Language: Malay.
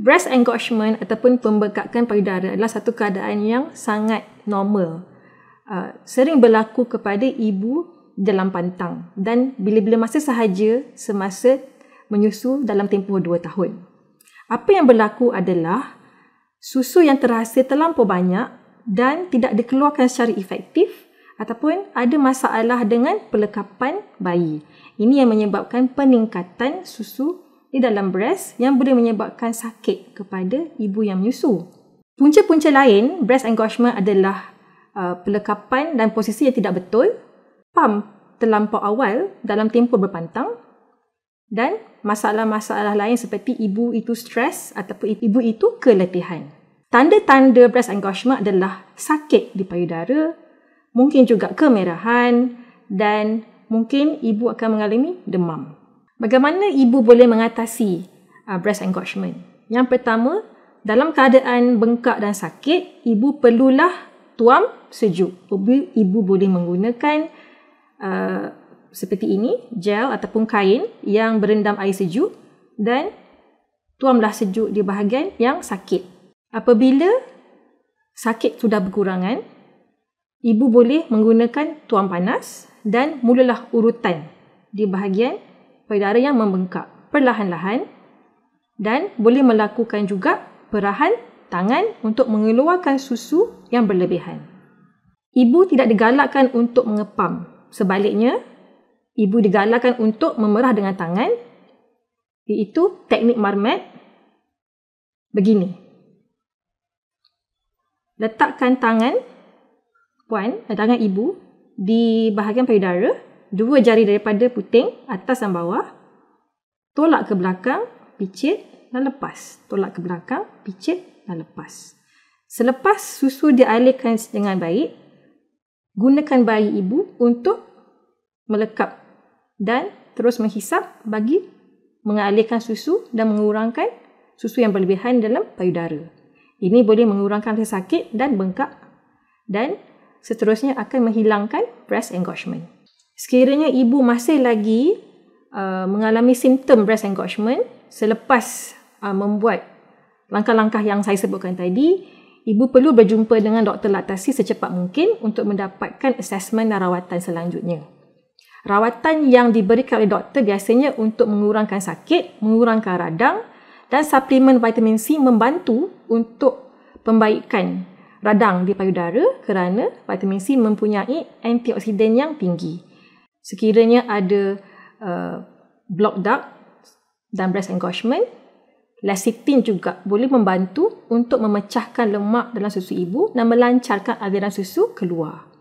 breast engorgement ataupun pembekakan payudara adalah satu keadaan yang sangat normal. Uh, sering berlaku kepada ibu dalam pantang dan bila-bila masa sahaja semasa menyusu dalam tempoh 2 tahun. Apa yang berlaku adalah susu yang terhasil terlampau banyak dan tidak dikeluarkan secara efektif ataupun ada masalah dengan pelekapan bayi. Ini yang menyebabkan peningkatan susu di dalam breast yang boleh menyebabkan sakit kepada ibu yang menyusu. Punca-punca lain, breast engorgement adalah uh, pelekapan dan posisi yang tidak betul, pump terlampau awal dalam tempoh berpantang dan masalah-masalah lain seperti ibu itu stres ataupun ibu itu keletihan. Tanda-tanda breast engorgement adalah sakit di payudara, mungkin juga kemerahan dan mungkin ibu akan mengalami demam. Bagaimana ibu boleh mengatasi uh, breast engorgement? Yang pertama, dalam keadaan bengkak dan sakit, ibu perlulah tuam sejuk. Ibu, ibu boleh menggunakan uh, seperti ini, gel ataupun kain yang berendam air sejuk dan tuamlah sejuk di bahagian yang sakit. Apabila sakit sudah berkurangan, ibu boleh menggunakan tuam panas dan mulalah urutan di bahagian payudara yang membengkak perlahan-lahan dan boleh melakukan juga perahan tangan untuk mengeluarkan susu yang berlebihan. Ibu tidak digalakkan untuk mengepam. Sebaliknya, ibu digalakkan untuk memerah dengan tangan iaitu teknik marmet begini. Letakkan tangan puan, tangan ibu di bahagian payudara dua jari daripada puting atas dan bawah. Tolak ke belakang, picit dan lepas. Tolak ke belakang, picit dan lepas. Selepas susu dialirkan dengan baik, gunakan bayi ibu untuk melekap dan terus menghisap bagi mengalirkan susu dan mengurangkan susu yang berlebihan dalam payudara. Ini boleh mengurangkan rasa sakit dan bengkak dan seterusnya akan menghilangkan breast engorgement. Sekiranya ibu masih lagi uh, mengalami simptom breast engorgement selepas uh, membuat langkah-langkah yang saya sebutkan tadi, ibu perlu berjumpa dengan doktor laktasi secepat mungkin untuk mendapatkan asesmen dan rawatan selanjutnya. Rawatan yang diberikan oleh doktor biasanya untuk mengurangkan sakit, mengurangkan radang dan suplemen vitamin C membantu untuk pembaikan radang di payudara kerana vitamin C mempunyai antioksidan yang tinggi sekiranya ada uh, block duct dan breast engorgement, lecithin juga boleh membantu untuk memecahkan lemak dalam susu ibu dan melancarkan aliran susu keluar.